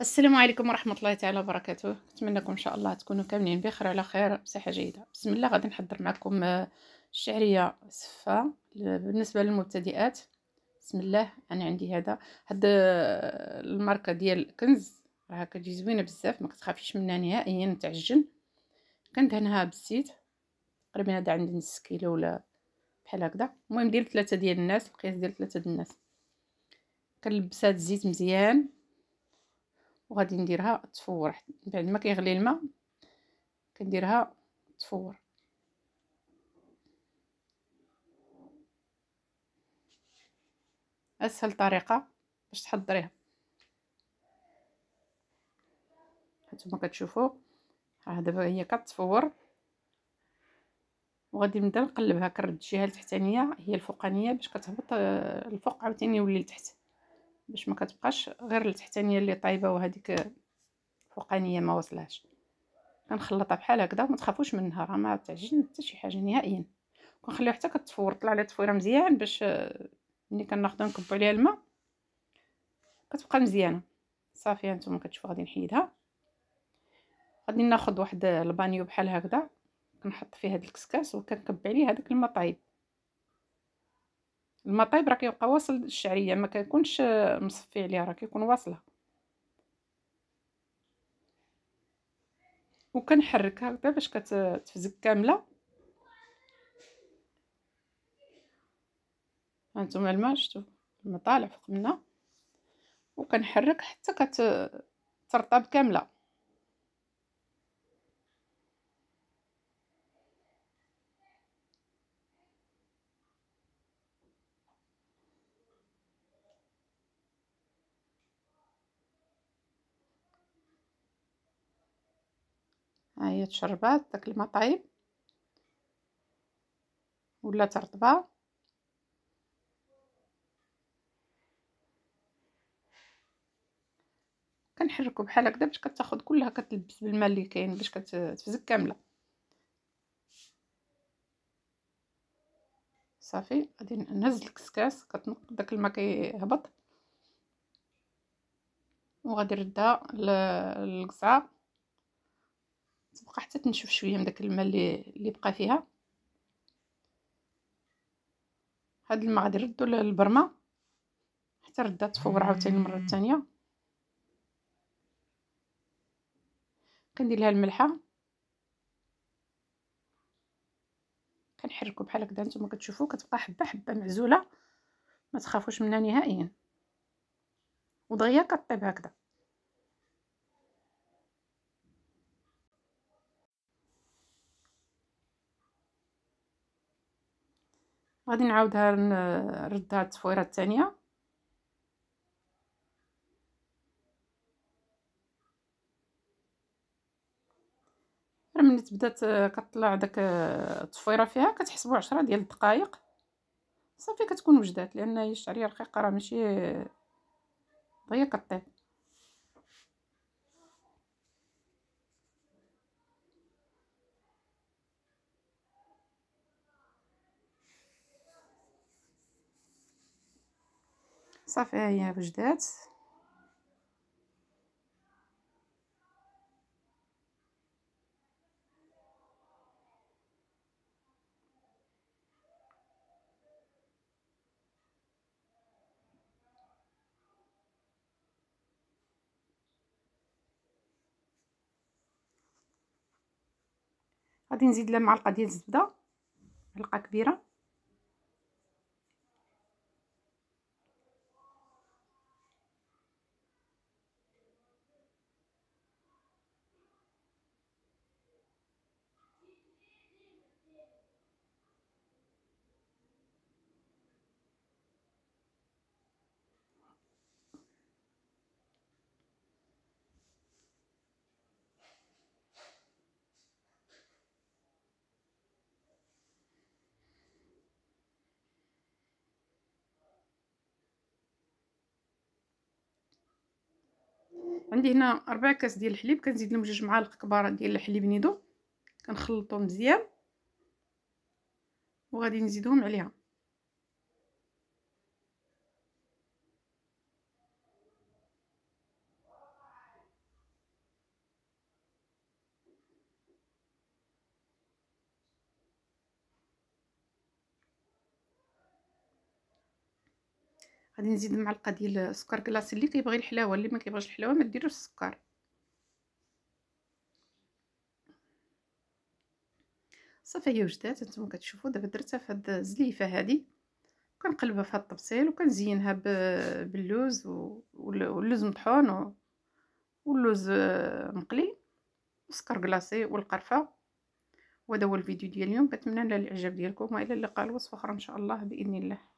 السلام عليكم ورحمة الله تعالى وبركاته نتمنىكم إن شاء الله تكونوا كاملين بخير على خير بصحة جيدة بسم الله غادي نحضر معكم آه، الشعرية صفة بالنسبة للمبتدئات بسم الله أنا عندي هذا هاد آه، الماركة ديال كنز راه كتجي زوينة بزاف ما كتخافيش منها نهائيا تعجن كندهنها بالزيت تقريبا هذا عندي نص كيلو ولا بحال هكذا المهم ديال ثلاثة ديال الناس القياس ديال ثلاثة ديال الناس كنلبس هاد الزيت مزيان وغادي نديرها تفور بعد ما كيغلي الماء كنديرها تفور اسهل طريقه باش تحضريها هانتوما كتشوفوا ها دابا هي كتفور وغادي نبدا نقلبها كنرد الجهه التحتانيه هي الفوقانيه باش كتهبط آه، الفوق عاوتاني يولي لتحت باش ما كتبقاش غير التحتانيه اللي طايبه وهذيك الفوقانيه ما وصلهاش كنخلطها بحال هكذا وما تخافوش منها راه ما تعجن حتى شي حاجه نهائيا كنخليها حتى كتفور طلع لي تفويره مزيان باش آه، ملي كناخذو نكبو عليها الماء كتبقى مزيانه صافي هانتوما كتشوفوا غادي نحيدها غادي ناخذ واحد البانيو بحال هكذا كنحط فيه هاد الكسكاس وكنكب عليه هذاك الماء طايب المطيب راه كيبقى واصل الشعريه ما كيكونش مصفي عليها راه كيكون واصله وكنحرك هكذا باش كتفزك كامله هانتوما الماء شفتوا المطالع طالع فوق منها وكنحرك حتى كترطب كامله هي تشربات داك الماء طايب ولا ترطبه كنحركو بحال هكذا باش كتاخد كلها كتلبس بالماء اللي كاين باش كتفزك كامله صافي غادي نهز الكسكاس كتنق داك الماء كيهبط وغادي نردها للقصعه حتى تنشف شويه من داك الماء اللي اللي بقى فيها هاد الماء غادي نردو للبرمه حتى ردات تفور عاوتاني المره الثانيه كندير لها الملحه كنحركو بحال هكذا نتوما كتشوفو كتبقى حبه حبه معزوله ما تخافوش منها نهائيا ودغيا كطيب هكذا غادي نعاودها نردها التفويره الثانيه ملي تبدات آه، كطلع داك آه، التفويره فيها كتحسبوا عشرة ديال الدقائق صافي كتكون وجدات لان هي الشعريه رقيقه راه ماشي دغيا كطيب صافي هي وجدات غادي نزيد لها معلقه ديال الزبده معلقه كبيره عندي هنا ربع كاس ديال الحليب كنزيد لهم جوج معالق كبار ديال الحليب نيدو كنخلطو مزيان وغادي نزيدهم عليها غادي نزيد معلقه ديال السكر كلاص اللي كيبغي الحلاوه اللي ما كيبغيش الحلاوه ما ديروش السكر صافي هي وجدات نتوما كتشوفوا دابا درتها في هاد الزليفه هادي كنقلبها في هاد الطبسيل وكنزينها باللوز واللوز مطحون واللوز مقلي وسكر كلاصي والقرفه وهذا هو الفيديو ديال اليوم كنتمنى نال الاعجاب ديالكم والى اللقاء الوصفه اخرى ان شاء الله باذن الله